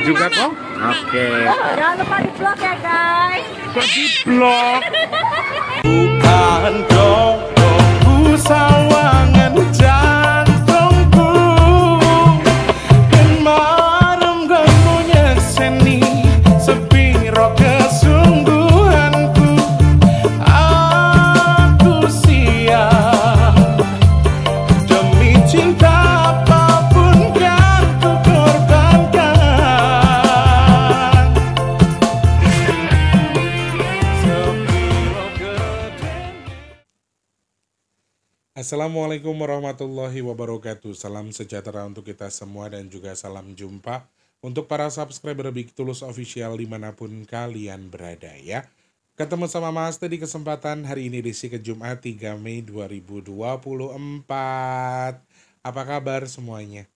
juga kok. Oke. Okay. Oh, jangan lupa di vlog ya guys. Kok di vlog? Bukan dong. Assalamualaikum warahmatullahi wabarakatuh. Salam sejahtera untuk kita semua dan juga salam jumpa untuk para subscriber Big Tulus Official dimanapun kalian berada ya. Ketemu sama Mas di kesempatan hari ini di ke Jumat 3 Mei 2024. Apa kabar semuanya?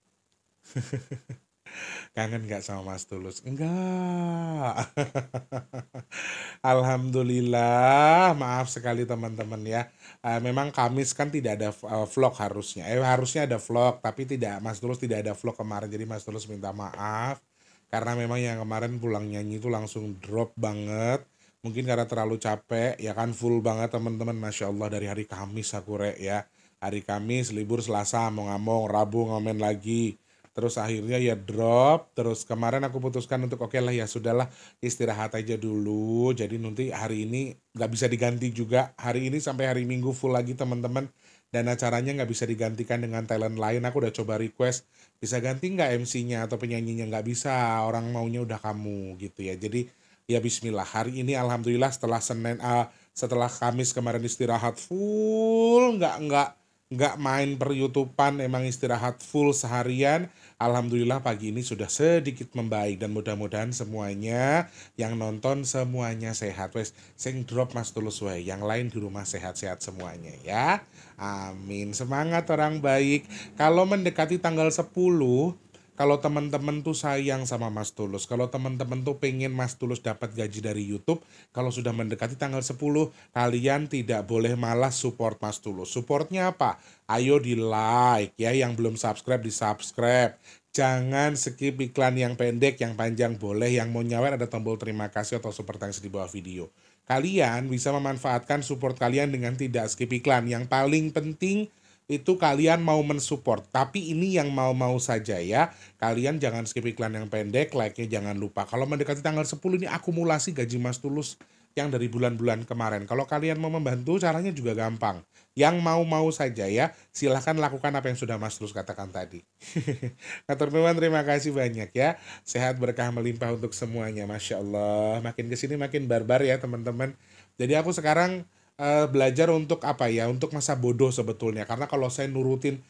Kangen nggak sama Mas Tulus? Enggak. Alhamdulillah, maaf sekali teman-teman ya. Eh, memang Kamis kan tidak ada eh, vlog harusnya. Eh harusnya ada vlog, tapi tidak Mas Tulus tidak ada vlog kemarin. Jadi Mas Tulus minta maaf karena memang yang kemarin pulang nyanyi itu langsung drop banget. Mungkin karena terlalu capek, ya kan full banget teman-teman. Masya Allah dari hari Kamis aku rek ya. Hari Kamis libur Selasa mau ngomong Rabu ngomen lagi terus akhirnya ya drop terus kemarin aku putuskan untuk oke okay lah ya sudahlah istirahat aja dulu jadi nanti hari ini nggak bisa diganti juga hari ini sampai hari minggu full lagi teman-teman dan acaranya nggak bisa digantikan dengan talent lain aku udah coba request bisa ganti nggak MC-nya atau penyanyinya nggak bisa orang maunya udah kamu gitu ya jadi ya Bismillah hari ini Alhamdulillah setelah Senin uh, setelah Kamis kemarin istirahat full nggak nggak nggak main per YouTubean, emang istirahat full seharian. Alhamdulillah pagi ini sudah sedikit membaik dan mudah-mudahan semuanya yang nonton semuanya sehat. Wes sing drop Mas Tulus wae, yang lain di rumah sehat-sehat semuanya ya. Amin. Semangat orang baik. Kalau mendekati tanggal 10 kalau teman-teman tuh sayang sama Mas Tulus, kalau teman-teman tuh pengen Mas Tulus dapat gaji dari YouTube, kalau sudah mendekati tanggal 10, kalian tidak boleh malah support Mas Tulus. Supportnya apa? Ayo di like ya, yang belum subscribe di subscribe. Jangan skip iklan yang pendek, yang panjang boleh, yang mau nyawer ada tombol terima kasih atau super thanks di bawah video. Kalian bisa memanfaatkan support kalian dengan tidak skip iklan. Yang paling penting itu kalian mau mensupport. Tapi ini yang mau-mau saja ya. Kalian jangan skip iklan yang pendek, like-nya jangan lupa. Kalau mendekati tanggal 10 ini akumulasi gaji Mas Tulus yang dari bulan-bulan kemarin. Kalau kalian mau membantu, caranya juga gampang. Yang mau-mau saja ya, silahkan lakukan apa yang sudah Mas Tulus katakan tadi. Ngatur Mewan, terima kasih banyak ya. Sehat berkah melimpah untuk semuanya, Masya Allah. Makin kesini makin barbar ya teman-teman. Jadi aku sekarang uh, belajar untuk apa ya untuk masa bodoh sebetulnya karena kalau saya nurutin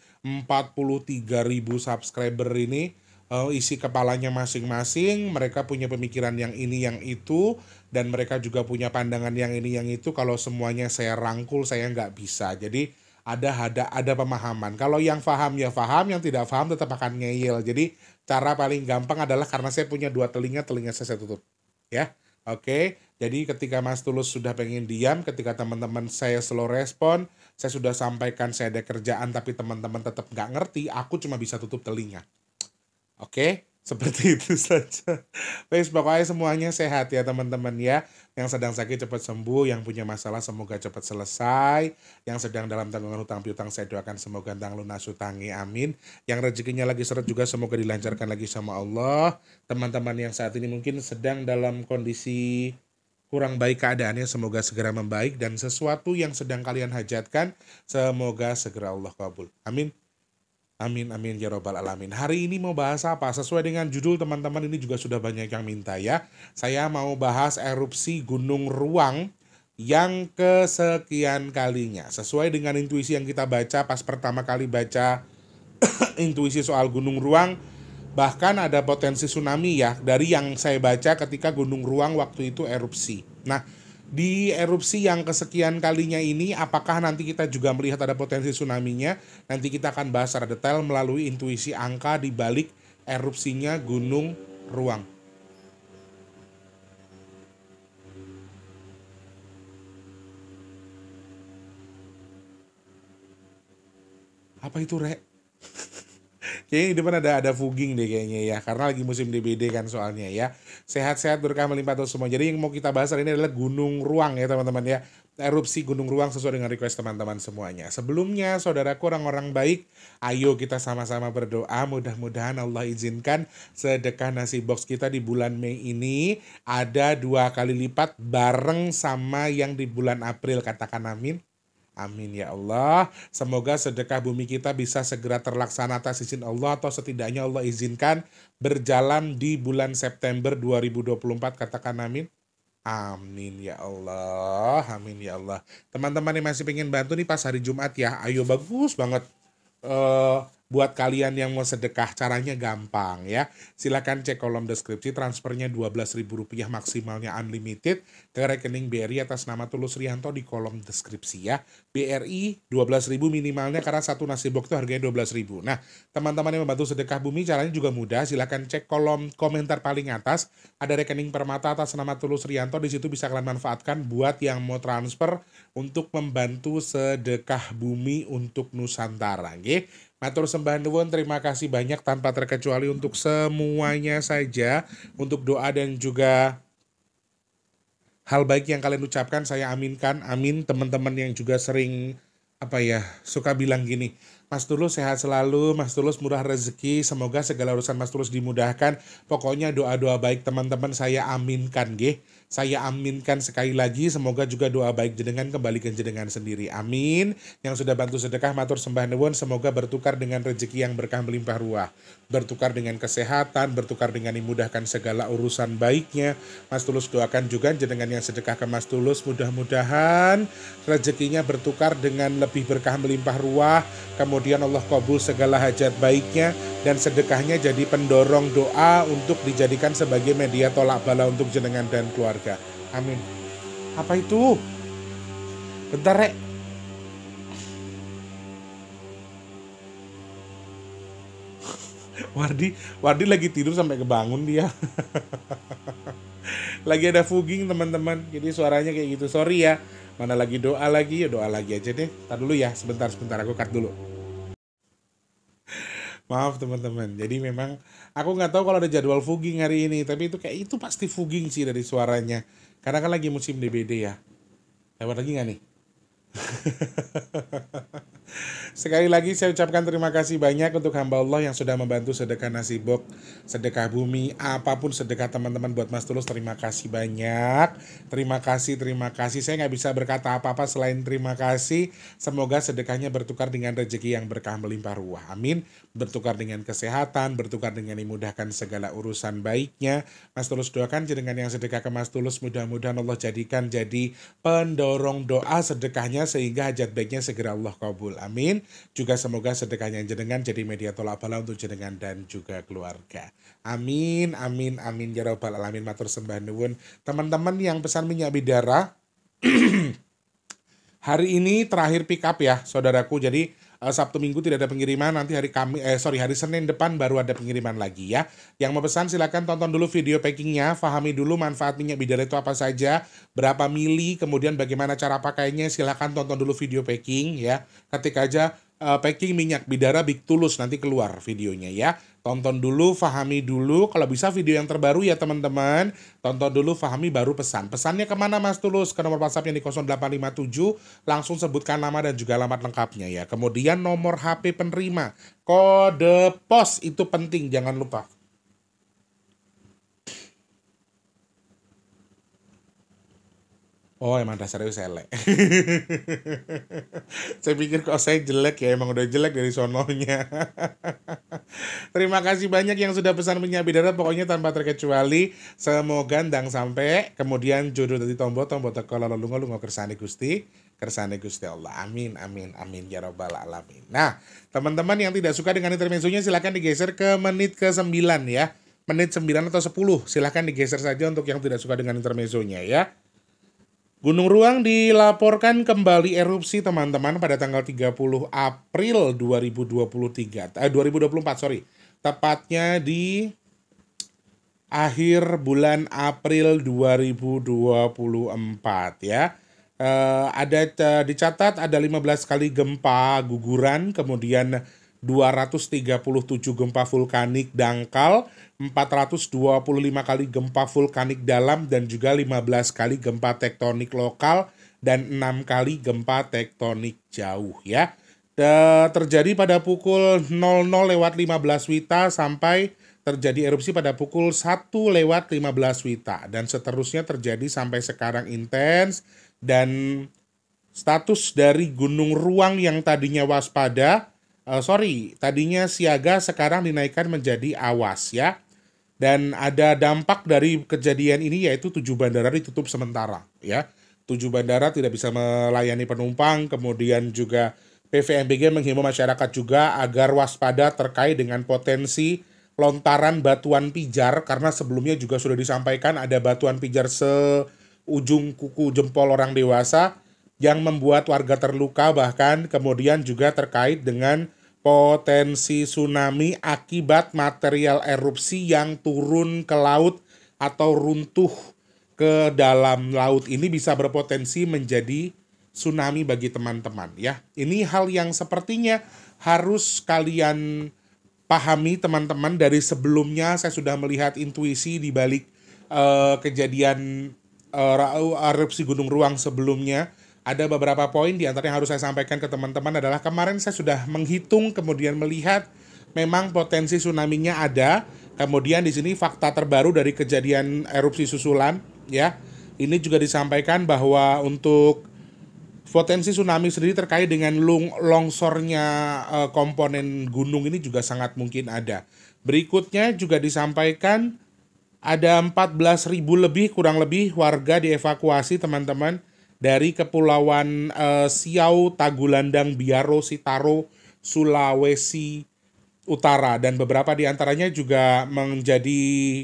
ribu subscriber ini uh, isi kepalanya masing-masing mereka punya pemikiran yang ini yang itu dan mereka juga punya pandangan yang ini yang itu kalau semuanya saya rangkul saya nggak bisa jadi ada ada ada pemahaman. Kalau yang faham ya faham yang tidak faham tetap akan ngeyel. Jadi cara paling gampang adalah karena saya punya dua telinga, telinga saya, saya tutup. Ya. Oke. Okay. Jadi ketika Mas Tulus sudah pengen diam, ketika teman-teman saya slow respon, saya sudah sampaikan saya ada kerjaan tapi teman-teman tetap nggak ngerti, aku cuma bisa tutup telinga. Oke, seperti itu saja. Baik, pokoknya semuanya sehat ya teman-teman ya. Yang sedang sakit cepat sembuh, yang punya masalah semoga cepat selesai. Yang sedang dalam tanggungan hutang piutang saya doakan semoga tang lunas hutangi, amin. Yang rezekinya lagi seret juga semoga dilancarkan lagi sama Allah. Teman-teman yang saat ini mungkin sedang dalam kondisi kurang baik keadaannya semoga segera membaik dan sesuatu yang sedang kalian hajatkan semoga segera Allah kabul. Amin. Amin amin ya robbal alamin. Hari ini mau bahas apa? Sesuai dengan judul teman-teman ini juga sudah banyak yang minta ya. Saya mau bahas erupsi Gunung Ruang yang kesekian kalinya. Sesuai dengan intuisi yang kita baca pas pertama kali baca intuisi soal Gunung Ruang bahkan ada potensi tsunami ya dari yang saya baca ketika Gunung Ruang waktu itu erupsi. Nah, di erupsi yang kesekian kalinya ini apakah nanti kita juga melihat ada potensi tsunaminya? Nanti kita akan bahas secara detail melalui intuisi angka di balik erupsinya Gunung Ruang. Apa itu, Rek? Kayaknya di depan ada ada fuging deh kayaknya ya. Karena lagi musim DBD kan soalnya ya. Sehat-sehat berkah melimpah terus semua. Jadi yang mau kita bahas hari ini adalah gunung ruang ya teman-teman ya. Erupsi gunung ruang sesuai dengan request teman-teman semuanya. Sebelumnya saudara kurang orang baik, ayo kita sama-sama berdoa mudah-mudahan Allah izinkan sedekah nasi box kita di bulan Mei ini ada dua kali lipat bareng sama yang di bulan April katakan amin. Amin ya Allah. Semoga sedekah bumi kita bisa segera terlaksana atas izin Allah atau setidaknya Allah izinkan berjalan di bulan September 2024 katakan amin. Amin ya Allah. Amin ya Allah. Teman-teman yang masih pengen bantu nih pas hari Jumat ya. Ayo bagus banget. Uh, Buat kalian yang mau sedekah caranya gampang ya. Silahkan cek kolom deskripsi transfernya dua belas ribu rupiah maksimalnya unlimited ke rekening BRI atas nama Tulus Rianto di kolom deskripsi ya. BRI dua belas ribu minimalnya karena satu nasi box itu harganya ribu Nah, teman-teman yang membantu sedekah bumi caranya juga mudah. Silahkan cek kolom komentar paling atas ada rekening Permata atas nama Tulus Rianto di situ bisa kalian manfaatkan buat yang mau transfer untuk membantu sedekah bumi untuk Nusantara, gitu. Matur sembahan nuwun, terima kasih banyak tanpa terkecuali untuk semuanya saja, untuk doa dan juga hal baik yang kalian ucapkan saya aminkan. Amin teman-teman yang juga sering apa ya, suka bilang gini, Mas Tulus sehat selalu, Mas Tulus murah rezeki, semoga segala urusan Mas Tulus dimudahkan. Pokoknya doa-doa baik teman-teman saya aminkan, gih. Saya aminkan sekali lagi, semoga juga doa baik jenengan kembali ke jenengan sendiri. Amin. Yang sudah bantu sedekah matur sembah nuwun, semoga bertukar dengan rezeki yang berkah melimpah ruah. Bertukar dengan kesehatan, bertukar dengan dimudahkan segala urusan baiknya. Mas Tulus doakan juga jenengan yang sedekah ke Mas Tulus, mudah-mudahan rezekinya bertukar dengan lebih berkah melimpah ruah. Kemudian Allah kabul segala hajat baiknya dan sedekahnya jadi pendorong doa untuk dijadikan sebagai media tolak bala untuk jenengan dan keluarga keluarga. Amin. Apa itu? Bentar, Rek. Wardi, Wardi lagi tidur sampai kebangun dia. lagi ada fugging teman-teman, jadi suaranya kayak gitu. Sorry ya. Mana lagi doa lagi, ya doa lagi aja deh. Tar dulu ya, sebentar sebentar aku cut dulu. Maaf teman-teman. Jadi memang aku nggak tahu kalau ada jadwal fugging hari ini tapi itu kayak itu pasti fugging sih dari suaranya karena kan lagi musim DBD ya lewat lagi nggak nih Sekali lagi saya ucapkan terima kasih banyak untuk hamba Allah yang sudah membantu sedekah nasi bok sedekah bumi, apapun sedekah teman-teman buat Mas Tulus terima kasih banyak. Terima kasih, terima kasih. Saya nggak bisa berkata apa-apa selain terima kasih. Semoga sedekahnya bertukar dengan rezeki yang berkah melimpah ruah. Amin. Bertukar dengan kesehatan, bertukar dengan dimudahkan segala urusan baiknya. Mas Tulus doakan dengan yang sedekah ke Mas Tulus mudah-mudahan Allah jadikan jadi pendorong doa sedekahnya sehingga hajat baiknya segera Allah kabul. Amin. Juga semoga sedekahnya jenengan jadi media tolak bala untuk jenengan dan juga keluarga. Amin, amin, amin. Ya Rabbal Alamin. Matur sembah nuwun. Teman-teman yang pesan minyak bidara. hari ini terakhir pick up ya saudaraku. Jadi uh, Sabtu Minggu tidak ada pengiriman nanti hari kami, eh sorry hari Senin depan baru ada pengiriman lagi ya yang mau pesan silahkan tonton dulu video packingnya fahami dulu manfaat minyak bidara itu apa saja berapa mili kemudian bagaimana cara pakainya silahkan tonton dulu video packing ya ketik aja uh, packing minyak bidara Big Tulus nanti keluar videonya ya tonton dulu, fahami dulu. Kalau bisa video yang terbaru ya teman-teman. Tonton dulu, fahami baru pesan. Pesannya kemana Mas Tulus? Ke nomor WhatsApp yang di 0857. Langsung sebutkan nama dan juga alamat lengkapnya ya. Kemudian nomor HP penerima. Kode pos itu penting, jangan lupa. Oh emang dasarnya selek. saya pikir kok saya jelek ya emang udah jelek dari sononya. Terima kasih banyak yang sudah pesan minyak bidara pokoknya tanpa terkecuali semoga gandang sampai kemudian jodoh dari tombol Tombol teko lalu lungo lungo kersane gusti kersane gusti Allah amin amin amin ya robbal alamin. Nah teman-teman yang tidak suka dengan intermezzonya silahkan digeser ke menit ke sembilan ya menit sembilan atau sepuluh silahkan digeser saja untuk yang tidak suka dengan intermezzonya ya. Gunung Ruang dilaporkan kembali erupsi teman-teman pada tanggal 30 April 2023 eh, 2024 sorry tepatnya di akhir bulan April 2024 ya eh, ada eh, dicatat ada 15 kali gempa guguran kemudian 237 gempa vulkanik dangkal, 425 kali gempa vulkanik dalam dan juga 15 kali gempa tektonik lokal dan 6 kali gempa tektonik jauh ya. Terjadi pada pukul 00 lewat 15 Wita sampai terjadi erupsi pada pukul 1 lewat 15 Wita dan seterusnya terjadi sampai sekarang intens dan status dari gunung ruang yang tadinya waspada uh, sorry, tadinya siaga sekarang dinaikkan menjadi awas ya. Dan ada dampak dari kejadian ini yaitu tujuh bandara ditutup sementara ya. Tujuh bandara tidak bisa melayani penumpang, kemudian juga PVMBG menghimbau masyarakat juga agar waspada terkait dengan potensi lontaran batuan pijar karena sebelumnya juga sudah disampaikan ada batuan pijar seujung kuku jempol orang dewasa yang membuat warga terluka bahkan kemudian juga terkait dengan potensi tsunami akibat material erupsi yang turun ke laut atau runtuh ke dalam laut ini bisa berpotensi menjadi tsunami bagi teman-teman ya. Ini hal yang sepertinya harus kalian pahami teman-teman dari sebelumnya saya sudah melihat intuisi di balik uh, kejadian uh, erupsi Gunung Ruang sebelumnya ada beberapa poin di antara yang harus saya sampaikan ke teman-teman adalah kemarin saya sudah menghitung kemudian melihat memang potensi tsunami-nya ada. Kemudian di sini fakta terbaru dari kejadian erupsi susulan ya. Ini juga disampaikan bahwa untuk potensi tsunami sendiri terkait dengan long longsornya eh, komponen gunung ini juga sangat mungkin ada. Berikutnya juga disampaikan ada 14.000 lebih kurang lebih warga dievakuasi teman-teman dari Kepulauan uh, Siau, Tagulandang, Biaro, Sitaro, Sulawesi Utara dan beberapa di antaranya juga menjadi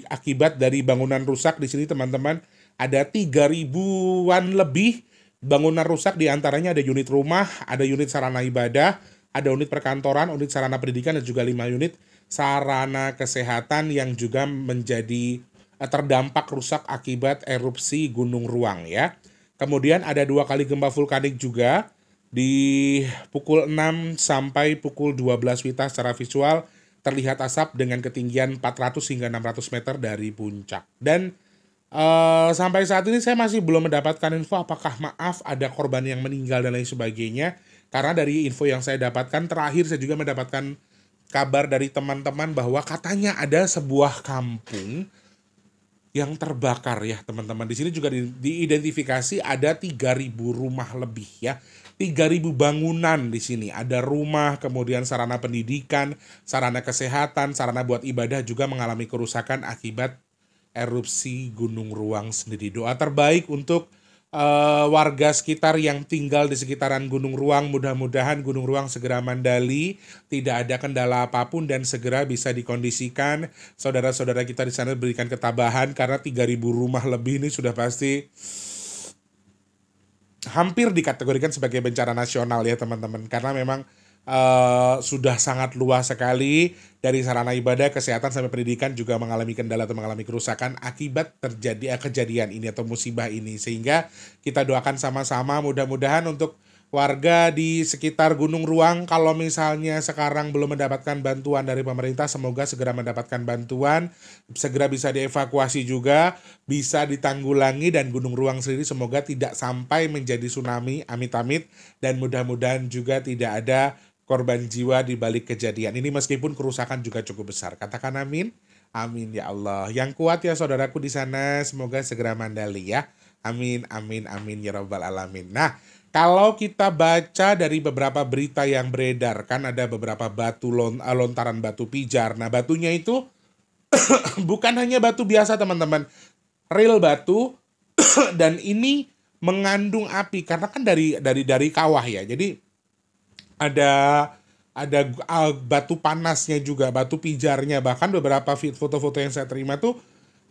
akibat dari bangunan rusak di sini teman-teman ada 3000-an lebih bangunan rusak di antaranya ada unit rumah, ada unit sarana ibadah, ada unit perkantoran, unit sarana pendidikan dan juga 5 unit sarana kesehatan yang juga menjadi eh, terdampak rusak akibat erupsi Gunung Ruang ya. Kemudian ada dua kali gempa vulkanik juga di pukul 6 sampai pukul 12 Wita secara visual terlihat asap dengan ketinggian 400 hingga 600 meter dari puncak. Dan uh, sampai saat ini saya masih belum mendapatkan info apakah maaf ada korban yang meninggal dan lain sebagainya. Karena dari info yang saya dapatkan terakhir saya juga mendapatkan kabar dari teman-teman bahwa katanya ada sebuah kampung yang terbakar ya teman-teman. Di sini juga di, diidentifikasi ada 3.000 rumah lebih ya. 3.000 bangunan di sini. Ada rumah, kemudian sarana pendidikan, sarana kesehatan, sarana buat ibadah juga mengalami kerusakan akibat erupsi Gunung Ruang sendiri. Doa terbaik untuk uh, warga sekitar yang tinggal di sekitaran Gunung Ruang. Mudah-mudahan Gunung Ruang segera mandali, tidak ada kendala apapun dan segera bisa dikondisikan. Saudara-saudara kita di sana berikan ketabahan karena 3000 rumah lebih ini sudah pasti hampir dikategorikan sebagai bencana nasional ya teman-teman karena memang uh, sudah sangat luas sekali dari sarana ibadah, kesehatan sampai pendidikan juga mengalami kendala atau mengalami kerusakan akibat terjadi eh, kejadian ini atau musibah ini. Sehingga kita doakan sama-sama mudah-mudahan untuk warga di sekitar Gunung Ruang kalau misalnya sekarang belum mendapatkan bantuan dari pemerintah semoga segera mendapatkan bantuan segera bisa dievakuasi juga bisa ditanggulangi dan Gunung Ruang sendiri semoga tidak sampai menjadi tsunami amit-amit dan mudah-mudahan juga tidak ada korban jiwa di balik kejadian ini meskipun kerusakan juga cukup besar. Katakan amin. Amin ya Allah. Yang kuat ya saudaraku di sana, semoga segera mandali ya. Amin, amin, amin ya rabbal alamin. Nah, kalau kita baca dari beberapa berita yang beredar, kan ada beberapa batu lon, eh, lontaran batu pijar. Nah, batunya itu bukan hanya batu biasa teman-teman, real batu dan ini mengandung api karena kan dari dari dari kawah ya. Jadi ada ada batu panasnya juga, batu pijarnya. Bahkan beberapa foto-foto yang saya terima tuh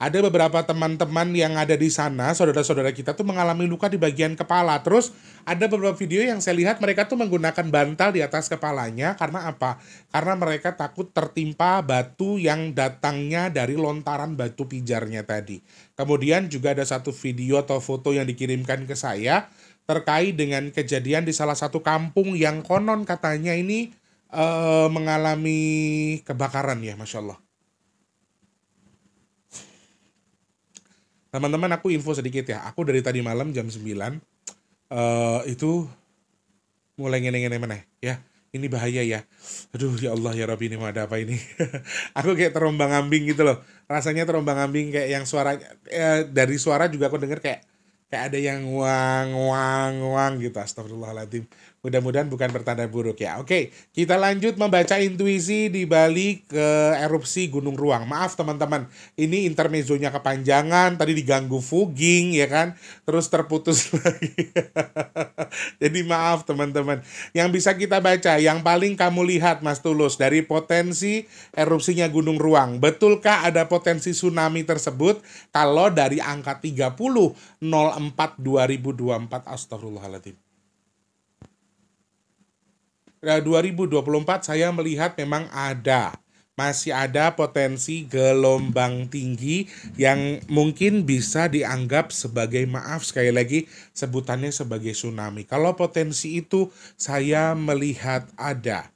ada beberapa teman-teman yang ada di sana, saudara-saudara kita tuh mengalami luka di bagian kepala. Terus ada beberapa video yang saya lihat mereka tuh menggunakan bantal di atas kepalanya karena apa? Karena mereka takut tertimpa batu yang datangnya dari lontaran batu pijarnya tadi. Kemudian juga ada satu video atau foto yang dikirimkan ke saya terkait dengan kejadian di salah satu kampung yang konon katanya ini uh, mengalami kebakaran ya, masya Allah. Teman-teman aku info sedikit ya, aku dari tadi malam jam 9 uh, eh, itu mulai ngene-ngene mana ya. Ini bahaya ya. Aduh ya Allah ya Rabbi ini mau ada apa ini. aku kayak terombang ambing gitu loh. Rasanya terombang ambing kayak yang suara eh, dari suara juga aku denger kayak kayak ada yang wang wang wang gitu astagfirullahaladzim Mudah-mudahan bukan bertanda buruk ya. Oke, kita lanjut membaca intuisi di balik ke eh, erupsi Gunung Ruang. Maaf teman-teman, ini intermezzonya kepanjangan, tadi diganggu fuging ya kan, terus terputus lagi. Jadi maaf teman-teman. Yang bisa kita baca, yang paling kamu lihat Mas Tulus dari potensi erupsinya Gunung Ruang. Betulkah ada potensi tsunami tersebut? Kalau dari angka 30 04 2024 astagfirullahaladzim. 2024 eh, saya melihat memang ada masih ada potensi gelombang tinggi yang mungkin bisa dianggap sebagai maaf sekali lagi sebutannya sebagai tsunami. Kalau potensi itu saya melihat ada.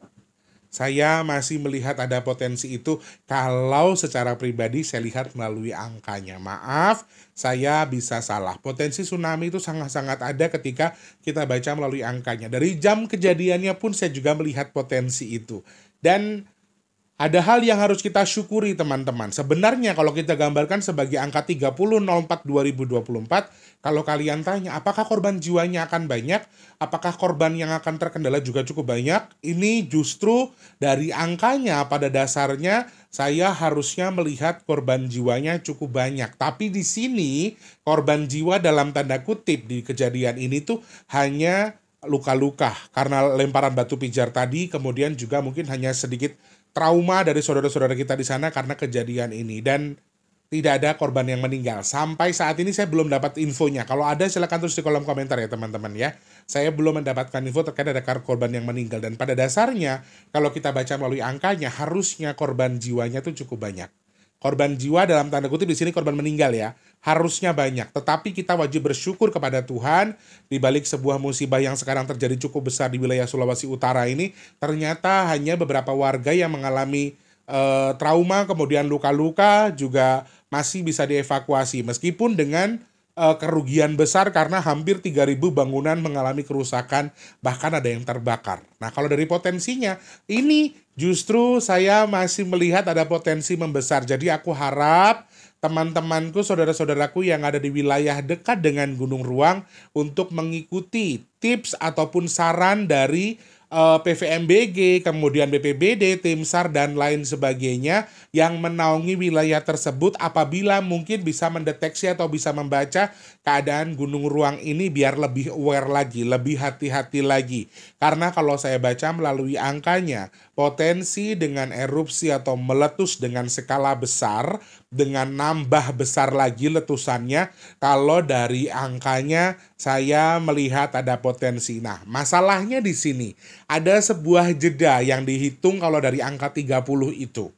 Saya masih melihat ada potensi itu kalau secara pribadi saya lihat melalui angkanya. Maaf, saya bisa salah. Potensi tsunami itu sangat-sangat ada ketika kita baca melalui angkanya. Dari jam kejadiannya pun saya juga melihat potensi itu. Dan ada hal yang harus kita syukuri teman-teman. Sebenarnya kalau kita gambarkan sebagai angka 30.04.2024, kalau kalian tanya apakah korban jiwanya akan banyak, apakah korban yang akan terkendala juga cukup banyak, ini justru dari angkanya pada dasarnya saya harusnya melihat korban jiwanya cukup banyak. Tapi di sini korban jiwa dalam tanda kutip di kejadian ini tuh hanya luka-luka karena lemparan batu pijar tadi kemudian juga mungkin hanya sedikit trauma dari saudara-saudara kita di sana karena kejadian ini dan tidak ada korban yang meninggal. Sampai saat ini saya belum dapat infonya. Kalau ada silahkan tulis di kolom komentar ya teman-teman ya. Saya belum mendapatkan info terkait ada korban yang meninggal dan pada dasarnya kalau kita baca melalui angkanya harusnya korban jiwanya itu cukup banyak korban jiwa dalam tanda kutip di sini korban meninggal ya harusnya banyak tetapi kita wajib bersyukur kepada Tuhan di balik sebuah musibah yang sekarang terjadi cukup besar di wilayah Sulawesi Utara ini ternyata hanya beberapa warga yang mengalami uh, trauma kemudian luka-luka juga masih bisa dievakuasi meskipun dengan Eh, kerugian besar karena hampir 3.000 bangunan mengalami kerusakan, bahkan ada yang terbakar. Nah, kalau dari potensinya, ini justru saya masih melihat ada potensi membesar. Jadi aku harap teman-temanku, saudara-saudaraku yang ada di wilayah dekat dengan Gunung Ruang untuk mengikuti tips ataupun saran dari Eh, PVMBG, kemudian BPBD, Tim SAR dan lain sebagainya yang menaungi wilayah tersebut apabila mungkin bisa mendeteksi atau bisa membaca keadaan gunung ruang ini biar lebih aware lagi, lebih hati-hati lagi. Karena kalau saya baca melalui angkanya, potensi dengan erupsi atau meletus dengan skala besar dengan nambah besar lagi letusannya kalau dari angkanya saya melihat ada potensi. Nah, masalahnya di sini ada sebuah jeda yang dihitung kalau dari angka 30 itu.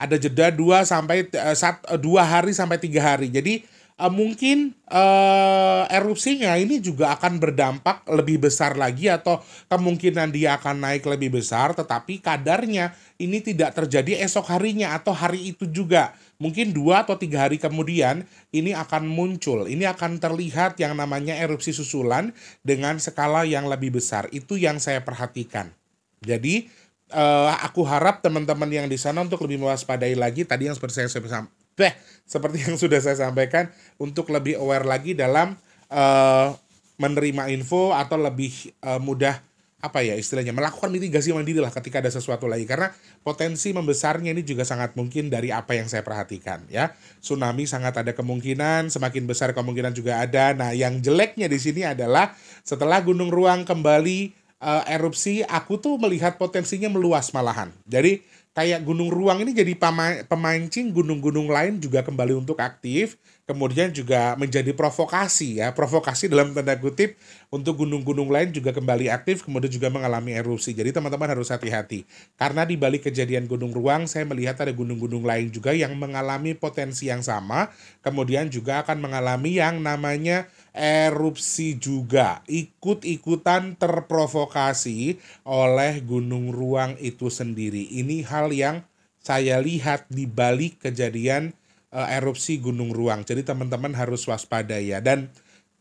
Ada jeda 2 sampai 2 eh, eh, hari sampai 3 hari. Jadi eh, mungkin uh, erupsinya ini juga akan berdampak lebih besar lagi atau kemungkinan dia akan naik lebih besar tetapi kadarnya ini tidak terjadi esok harinya atau hari itu juga. Mungkin dua atau tiga hari kemudian ini akan muncul, ini akan terlihat yang namanya erupsi susulan dengan skala yang lebih besar. Itu yang saya perhatikan. Jadi uh, aku harap teman-teman yang di sana untuk lebih mewaspadai lagi tadi yang seperti saya Beh, seperti yang sudah saya sampaikan untuk lebih aware lagi dalam uh, menerima info atau lebih uh, mudah apa ya istilahnya melakukan mitigasi mandiri lah ketika ada sesuatu lagi karena potensi membesarnya ini juga sangat mungkin dari apa yang saya perhatikan ya tsunami sangat ada kemungkinan semakin besar kemungkinan juga ada nah yang jeleknya di sini adalah setelah gunung ruang kembali uh, erupsi aku tuh melihat potensinya meluas malahan jadi kayak gunung ruang ini jadi pemancing gunung-gunung lain juga kembali untuk aktif, kemudian juga menjadi provokasi ya, provokasi dalam tanda kutip untuk gunung-gunung lain juga kembali aktif, kemudian juga mengalami erupsi. Jadi teman-teman harus hati-hati karena di balik kejadian gunung ruang saya melihat ada gunung-gunung lain juga yang mengalami potensi yang sama, kemudian juga akan mengalami yang namanya erupsi juga ikut-ikutan terprovokasi oleh gunung ruang itu sendiri. Ini hal yang saya lihat di balik kejadian eh, erupsi gunung ruang. Jadi teman-teman harus waspada ya dan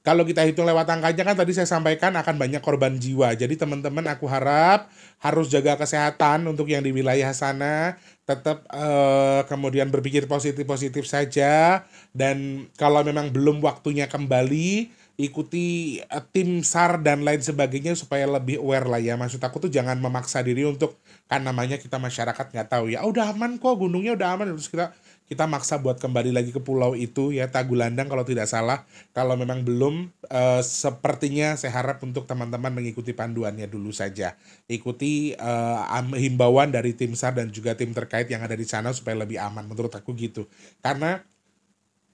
kalau kita hitung lewat angkanya kan tadi saya sampaikan akan banyak korban jiwa. Jadi teman-teman aku harap harus jaga kesehatan untuk yang di wilayah sana, tetap eh, kemudian berpikir positif-positif saja dan kalau memang belum waktunya kembali ikuti eh, tim SAR dan lain sebagainya supaya lebih aware lah ya. Maksud aku tuh jangan memaksa diri untuk kan namanya kita masyarakat nggak tahu ya. Oh, udah aman kok gunungnya udah aman terus kita kita maksa buat kembali lagi ke pulau itu ya Tagulandang kalau tidak salah kalau memang belum e, sepertinya saya harap untuk teman-teman mengikuti panduannya dulu saja ikuti e, himbauan dari tim sar dan juga tim terkait yang ada di sana supaya lebih aman menurut aku gitu karena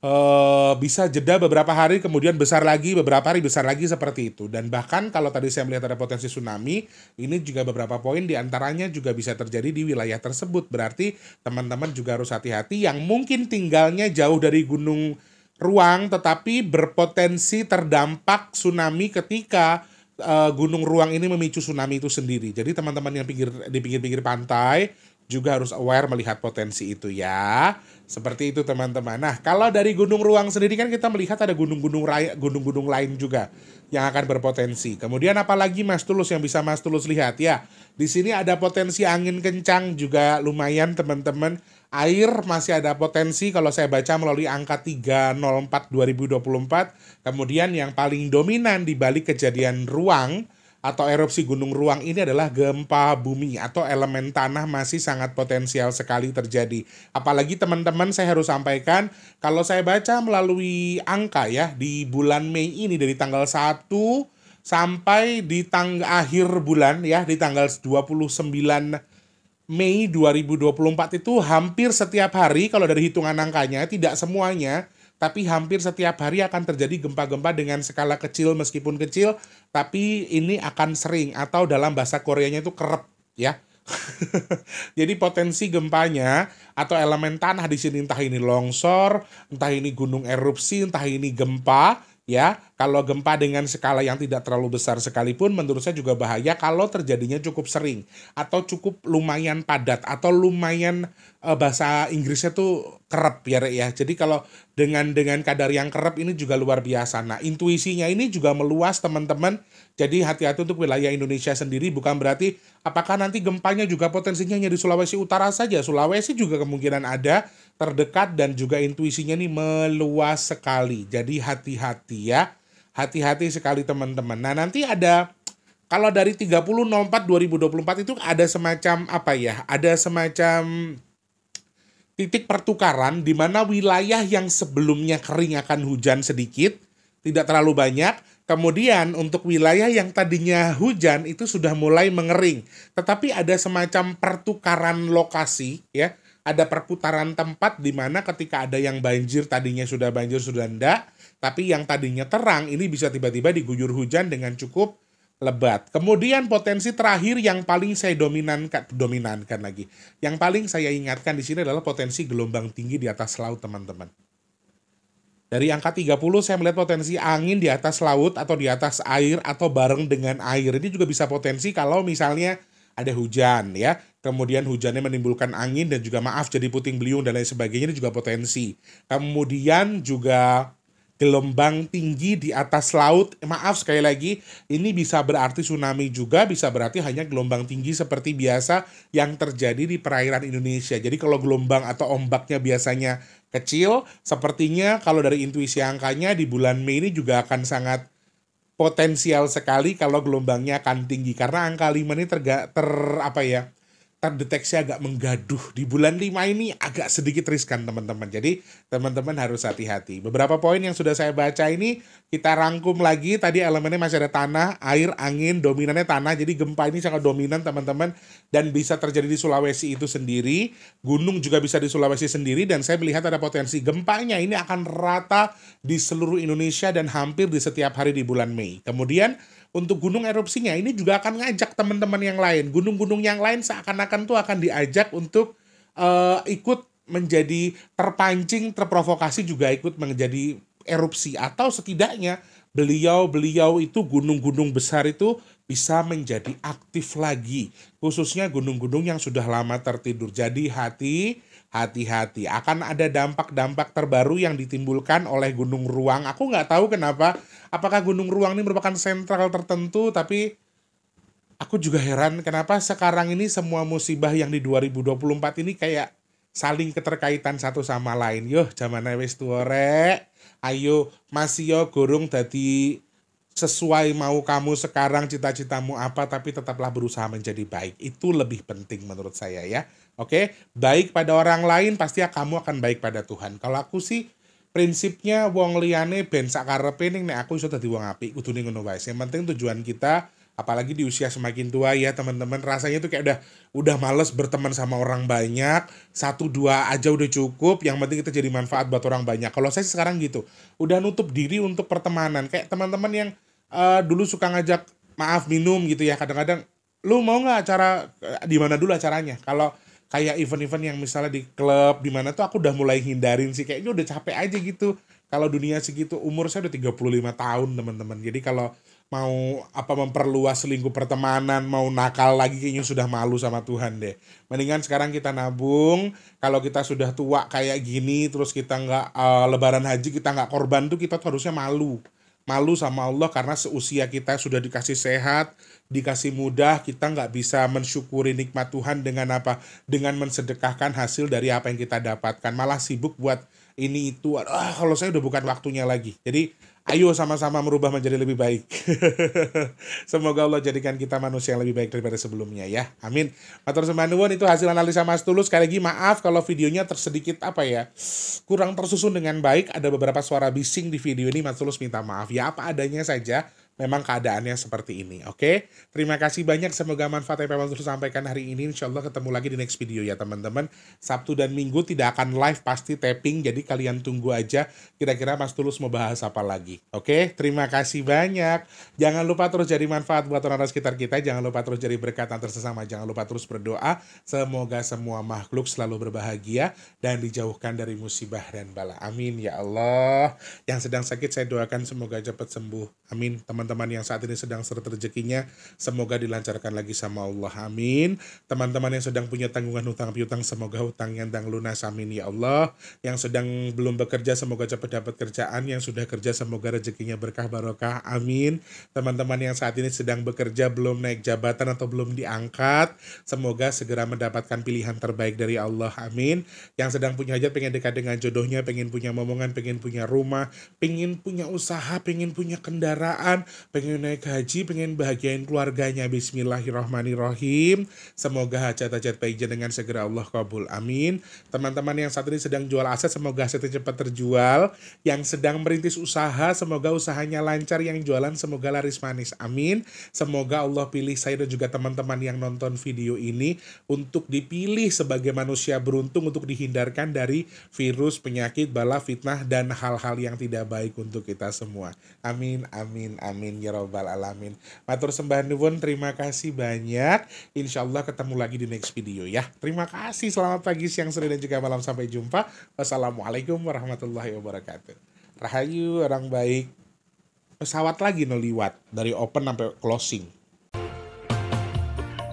uh, bisa jeda beberapa hari kemudian besar lagi beberapa hari besar lagi seperti itu dan bahkan kalau tadi saya melihat ada potensi tsunami ini juga beberapa poin diantaranya juga bisa terjadi di wilayah tersebut berarti teman-teman juga harus hati-hati yang mungkin tinggalnya jauh dari gunung ruang tetapi berpotensi terdampak tsunami ketika eh, gunung ruang ini memicu tsunami itu sendiri jadi teman-teman yang pinggir di pinggir-pinggir pantai juga harus aware melihat potensi itu ya seperti itu teman-teman. Nah, kalau dari Gunung Ruang sendiri kan kita melihat ada gunung-gunung gunung-gunung lain juga yang akan berpotensi. Kemudian apalagi Mas Tulus yang bisa Mas Tulus lihat ya. Di sini ada potensi angin kencang juga lumayan teman-teman. Air masih ada potensi kalau saya baca melalui angka 304 2024. Kemudian yang paling dominan di balik kejadian ruang atau erupsi gunung ruang ini adalah gempa bumi atau elemen tanah masih sangat potensial sekali terjadi. Apalagi teman-teman saya harus sampaikan kalau saya baca melalui angka ya di bulan Mei ini dari tanggal 1 sampai di tanggal akhir bulan ya di tanggal 29 Mei 2024 itu hampir setiap hari kalau dari hitungan angkanya tidak semuanya tapi hampir setiap hari akan terjadi gempa-gempa dengan skala kecil meskipun kecil, tapi ini akan sering atau dalam bahasa Koreanya itu kerep ya. Jadi potensi gempanya atau elemen tanah di sini entah ini longsor, entah ini gunung erupsi, entah ini gempa ya kalau gempa dengan skala yang tidak terlalu besar sekalipun menurut saya juga bahaya kalau terjadinya cukup sering atau cukup lumayan padat atau lumayan eh, bahasa Inggrisnya tuh kerap ya Rek ya jadi kalau dengan dengan kadar yang kerap ini juga luar biasa nah intuisinya ini juga meluas teman-teman jadi hati-hati untuk wilayah Indonesia sendiri bukan berarti apakah nanti gempanya juga potensinya hanya di Sulawesi Utara saja Sulawesi juga kemungkinan ada terdekat dan juga intuisinya nih meluas sekali. Jadi hati-hati ya. Hati-hati sekali teman-teman. Nah, nanti ada kalau dari 30 04 2024 itu ada semacam apa ya? Ada semacam titik pertukaran di mana wilayah yang sebelumnya kering akan hujan sedikit, tidak terlalu banyak. Kemudian untuk wilayah yang tadinya hujan itu sudah mulai mengering, tetapi ada semacam pertukaran lokasi ya ada perputaran tempat di mana ketika ada yang banjir tadinya sudah banjir sudah ndak tapi yang tadinya terang ini bisa tiba-tiba diguyur hujan dengan cukup lebat. Kemudian potensi terakhir yang paling saya dominankan, dominankan lagi. Yang paling saya ingatkan di sini adalah potensi gelombang tinggi di atas laut, teman-teman. Dari angka 30 saya melihat potensi angin di atas laut atau di atas air atau bareng dengan air. Ini juga bisa potensi kalau misalnya ada hujan ya kemudian hujannya menimbulkan angin dan juga maaf jadi puting beliung dan lain sebagainya ini juga potensi. Kemudian juga gelombang tinggi di atas laut, maaf sekali lagi, ini bisa berarti tsunami juga, bisa berarti hanya gelombang tinggi seperti biasa yang terjadi di perairan Indonesia. Jadi kalau gelombang atau ombaknya biasanya kecil, sepertinya kalau dari intuisi angkanya di bulan Mei ini juga akan sangat potensial sekali kalau gelombangnya akan tinggi karena angka 5 ini terga, ter apa ya terdeteksi agak menggaduh di bulan 5 ini agak sedikit riskan teman-teman. Jadi teman-teman harus hati-hati. Beberapa poin yang sudah saya baca ini kita rangkum lagi. Tadi elemennya masih ada tanah, air, angin, dominannya tanah. Jadi gempa ini sangat dominan teman-teman dan bisa terjadi di Sulawesi itu sendiri. Gunung juga bisa di Sulawesi sendiri dan saya melihat ada potensi gempanya ini akan rata di seluruh Indonesia dan hampir di setiap hari di bulan Mei. Kemudian untuk gunung erupsinya ini juga akan ngajak teman-teman yang lain gunung-gunung yang lain seakan-akan tuh akan diajak untuk uh, ikut menjadi terpancing terprovokasi juga ikut menjadi erupsi atau setidaknya beliau-beliau itu gunung-gunung besar itu bisa menjadi aktif lagi khususnya gunung-gunung yang sudah lama tertidur jadi hati hati-hati akan ada dampak-dampak terbaru yang ditimbulkan oleh gunung ruang aku nggak tahu kenapa apakah gunung ruang ini merupakan sentral tertentu tapi aku juga heran kenapa sekarang ini semua musibah yang di 2024 ini kayak saling keterkaitan satu sama lain yo zaman wis tuore ayo masih yo gurung dadi sesuai mau kamu sekarang cita-citamu apa tapi tetaplah berusaha menjadi baik. Itu lebih penting menurut saya ya. Oke, baik pada orang lain pasti kamu akan baik pada Tuhan. Kalau aku sih prinsipnya wong liyane ben sakarepe ning nek aku iso dadi wong apik kudune ngono wae. Yang penting tujuan kita apalagi di usia semakin tua ya teman-teman rasanya tuh kayak udah udah males berteman sama orang banyak satu dua aja udah cukup yang penting kita jadi manfaat buat orang banyak kalau saya sekarang gitu udah nutup diri untuk pertemanan kayak teman-teman yang uh, dulu suka ngajak maaf minum gitu ya kadang-kadang lu mau nggak acara uh, di mana dulu acaranya kalau kayak event-event yang misalnya di klub di mana tuh aku udah mulai hindarin sih kayaknya udah capek aja gitu kalau dunia segitu umur saya udah 35 tahun teman-teman jadi kalau mau apa memperluas lingkup pertemanan, mau nakal lagi kayaknya sudah malu sama Tuhan deh. Mendingan sekarang kita nabung. Kalau kita sudah tua kayak gini, terus kita nggak uh, Lebaran Haji kita nggak korban tuh kita tuh harusnya malu, malu sama Allah karena seusia kita sudah dikasih sehat, dikasih mudah, kita nggak bisa mensyukuri nikmat Tuhan dengan apa? Dengan mensedekahkan hasil dari apa yang kita dapatkan. Malah sibuk buat ini itu. Ah, kalau saya udah bukan waktunya lagi. Jadi Ayo sama-sama merubah menjadi lebih baik. Semoga Allah jadikan kita manusia yang lebih baik daripada sebelumnya ya. Amin. Matur semanuwun itu hasil analisa Mas Tulus. Sekali lagi maaf kalau videonya tersedikit apa ya, kurang tersusun dengan baik. Ada beberapa suara bising di video ini Mas Tulus minta maaf ya. Apa adanya saja memang keadaannya seperti ini. Oke, okay? terima kasih banyak. Semoga manfaat yang Pak terus sampaikan hari ini. Insya Allah ketemu lagi di next video ya teman-teman. Sabtu dan Minggu tidak akan live pasti tapping. Jadi kalian tunggu aja kira-kira Mas Tulus mau bahas apa lagi. Oke, okay? terima kasih banyak. Jangan lupa terus jadi manfaat buat orang orang sekitar kita. Jangan lupa terus jadi berkat antar sesama. Jangan lupa terus berdoa. Semoga semua makhluk selalu berbahagia dan dijauhkan dari musibah dan bala. Amin ya Allah. Yang sedang sakit saya doakan semoga cepat sembuh. Amin teman-teman teman-teman yang saat ini sedang seret rezekinya semoga dilancarkan lagi sama Allah amin teman-teman yang sedang punya tanggungan hutang piutang semoga hutangnya tentang lunas amin ya Allah yang sedang belum bekerja semoga cepat dapat kerjaan yang sudah kerja semoga rezekinya berkah barokah amin teman-teman yang saat ini sedang bekerja belum naik jabatan atau belum diangkat semoga segera mendapatkan pilihan terbaik dari Allah amin yang sedang punya hajat pengen dekat dengan jodohnya pengen punya momongan pengen punya rumah pengen punya usaha pengen punya kendaraan pengen naik haji, pengen bahagiain keluarganya. Bismillahirrahmanirrahim. Semoga hajat-hajat baik dengan segera Allah kabul. Amin. Teman-teman yang saat ini sedang jual aset, semoga aset cepat terjual. Yang sedang merintis usaha, semoga usahanya lancar. Yang jualan, semoga laris manis. Amin. Semoga Allah pilih saya dan juga teman-teman yang nonton video ini untuk dipilih sebagai manusia beruntung untuk dihindarkan dari virus, penyakit, bala, fitnah, dan hal-hal yang tidak baik untuk kita semua. Amin, amin, amin. Amin ya robbal alamin. Matur sembah nuwun, terima kasih banyak. Insya Allah ketemu lagi di next video ya. Terima kasih. Selamat pagi, siang, sore dan juga malam. Sampai jumpa. Wassalamualaikum warahmatullahi wabarakatuh. Rahayu orang baik. Pesawat lagi noliwat dari open sampai closing.